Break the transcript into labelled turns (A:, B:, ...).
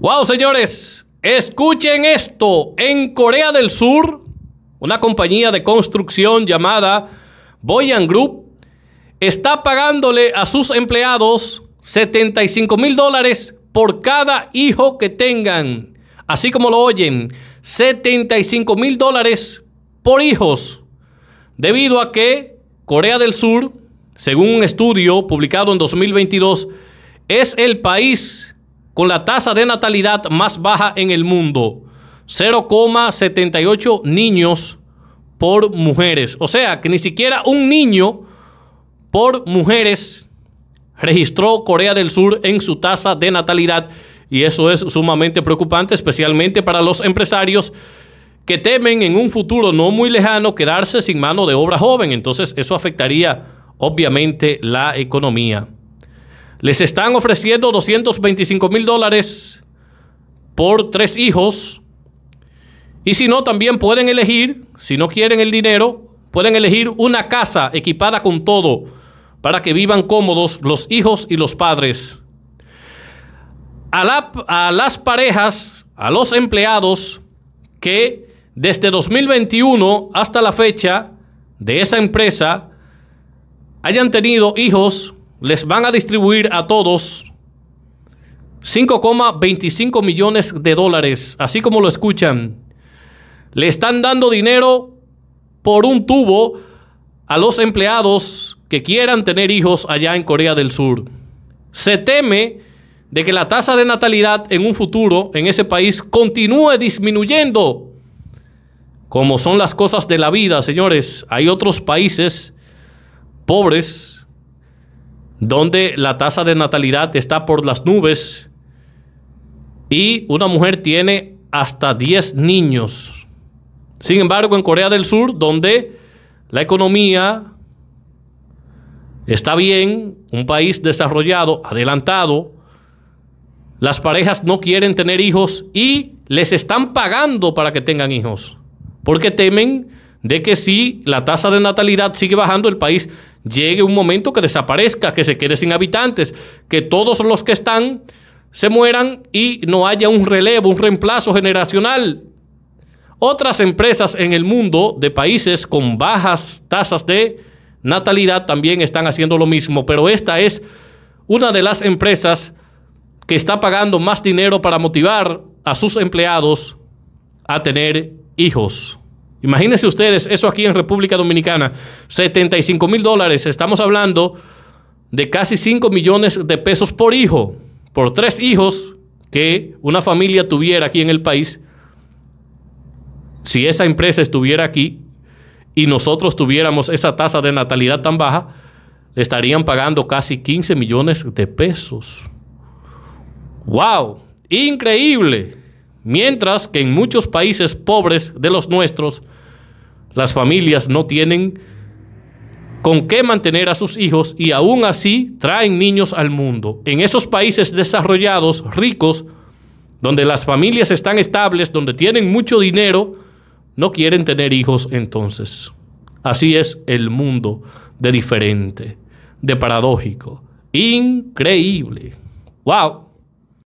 A: Wow, señores, escuchen esto. En Corea del Sur, una compañía de construcción llamada Boyan Group está pagándole a sus empleados 75 mil dólares por cada hijo que tengan. Así como lo oyen, 75 mil dólares por hijos. Debido a que Corea del Sur, según un estudio publicado en 2022, es el país con la tasa de natalidad más baja en el mundo, 0,78 niños por mujeres. O sea, que ni siquiera un niño por mujeres registró Corea del Sur en su tasa de natalidad. Y eso es sumamente preocupante, especialmente para los empresarios que temen en un futuro no muy lejano quedarse sin mano de obra joven. Entonces eso afectaría obviamente la economía. Les están ofreciendo 225 mil dólares por tres hijos. Y si no, también pueden elegir, si no quieren el dinero, pueden elegir una casa equipada con todo para que vivan cómodos los hijos y los padres. A, a las parejas, a los empleados que desde 2021 hasta la fecha de esa empresa hayan tenido hijos les van a distribuir a todos 5,25 millones de dólares, así como lo escuchan. Le están dando dinero por un tubo a los empleados que quieran tener hijos allá en Corea del Sur. Se teme de que la tasa de natalidad en un futuro en ese país continúe disminuyendo. Como son las cosas de la vida, señores, hay otros países pobres donde la tasa de natalidad está por las nubes y una mujer tiene hasta 10 niños. Sin embargo, en Corea del Sur, donde la economía está bien, un país desarrollado, adelantado, las parejas no quieren tener hijos y les están pagando para que tengan hijos, porque temen de que si la tasa de natalidad sigue bajando, el país llegue un momento que desaparezca, que se quede sin habitantes, que todos los que están se mueran y no haya un relevo, un reemplazo generacional. Otras empresas en el mundo de países con bajas tasas de natalidad también están haciendo lo mismo, pero esta es una de las empresas que está pagando más dinero para motivar a sus empleados a tener hijos. Imagínense ustedes, eso aquí en República Dominicana, 75 mil dólares, estamos hablando de casi 5 millones de pesos por hijo, por tres hijos que una familia tuviera aquí en el país, si esa empresa estuviera aquí y nosotros tuviéramos esa tasa de natalidad tan baja, le estarían pagando casi 15 millones de pesos. ¡Wow! Increíble. Mientras que en muchos países pobres de los nuestros, las familias no tienen con qué mantener a sus hijos y aún así traen niños al mundo. En esos países desarrollados, ricos, donde las familias están estables, donde tienen mucho dinero, no quieren tener hijos entonces. Así es el mundo de diferente, de paradójico, increíble. ¡Wow!